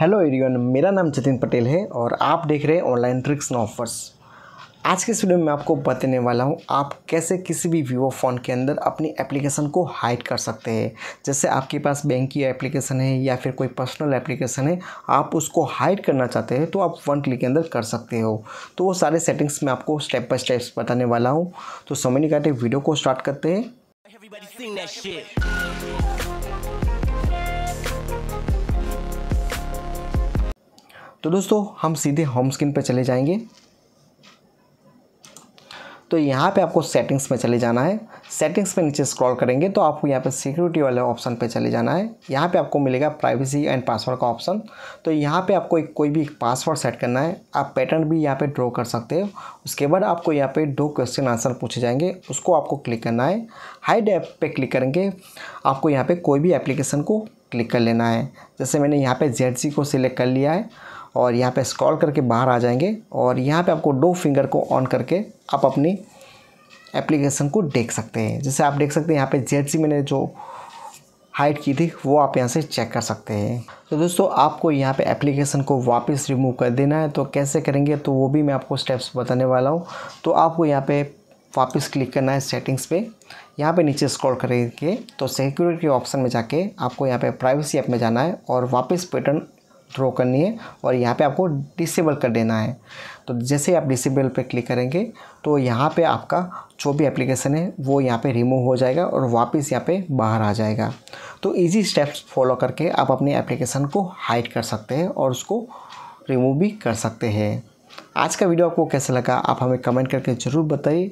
hello Ariane मेरा नाम जतिन पटेल है और आप देख रहे हैं ऑनलाइन ट्रिक्स एंड ऑफर्स आज के वीडियो में आपको बताने वाला हूँ आप कैसे किसी भी वीवो फ़ोन के अंदर अपनी एप्लीकेशन को हाइड कर सकते हैं जैसे आपके पास बैंक की एप्लीकेशन है या फिर कोई पर्सनल एप्लीकेशन है आप उसको हाइड करना चाहते हैं तो आप वन क्लिक के अंदर कर सकते हो तो वो सारे सेटिंग्स में आपको स्टेप बाय स्टेप बताने वाला हूँ तो समय निकालते तो वीडियो को स्टार्ट करते हैं तो दोस्तों हम सीधे होम स्क्रीन पर चले जाएंगे तो यहाँ पे आपको सेटिंग्स में चले जाना है सेटिंग्स में नीचे स्क्रॉल करेंगे तो आपको यहाँ पे सिक्योरिटी वाले ऑप्शन पे चले जाना है यहाँ पे आपको मिलेगा प्राइवेसी एंड पासवर्ड का ऑप्शन तो यहाँ पे आपको एक कोई भी एक पासवर्ड सेट करना है आप पैटर्न भी यहाँ पे ड्रॉ कर सकते हो उसके बाद आपको यहाँ पर दो क्वेश्चन आंसर पूछे जाएंगे उसको आपको क्लिक करना है हाइड ऐप पर क्लिक करेंगे आपको यहाँ पर कोई भी एप्लीकेशन को क्लिक कर लेना है जैसे मैंने यहाँ पर जेड को सिलेक्ट कर लिया है और यहाँ पे स्क्रॉल करके बाहर आ जाएंगे और यहाँ पे आपको दो फिंगर को ऑन करके आप अपनी एप्लीकेशन को देख सकते हैं जैसे आप देख सकते हैं यहाँ पे जेड मैंने जो हाइट की थी वो आप यहाँ से चेक कर सकते हैं तो दोस्तों आपको यहाँ पे एप्लीकेशन को वापस रिमूव कर देना है तो कैसे करेंगे तो वो भी मैं आपको स्टेप्स बताने वाला हूँ तो आपको यहाँ पर वापस क्लिक करना है सेटिंग्स पर यहाँ पे नीचे स्क्रॉल करेंगे तो सिक्योरिटी ऑप्शन में जाके आपको यहाँ पे प्राइवेसी ऐप में जाना है और वापस पैटर्न ड्रो करनी है और यहाँ पे आपको डिसेबल कर देना है तो जैसे आप डिसेबल पे क्लिक करेंगे तो यहाँ पे आपका जो भी एप्लीकेशन है वो यहाँ पे रिमूव हो जाएगा और वापस यहाँ पे बाहर आ जाएगा तो इजी स्टेप्स फॉलो करके आप अपने एप्लीकेशन को हाइड कर सकते हैं और उसको रिमूव भी कर सकते हैं आज का वीडियो आपको कैसा लगा आप हमें कमेंट करके ज़रूर बताइए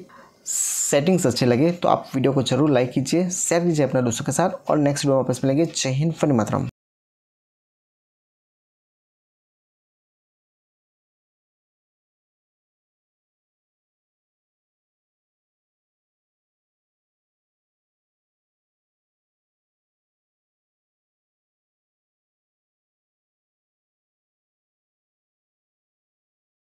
सेटिंग्स अच्छे लगे तो आप वीडियो को जरूर लाइक कीजिए शेयर कीजिए अपने दोस्तों के साथ और नेक्स्ट वीडियो वापस मिलेंगे जय हिंद फनी मातरम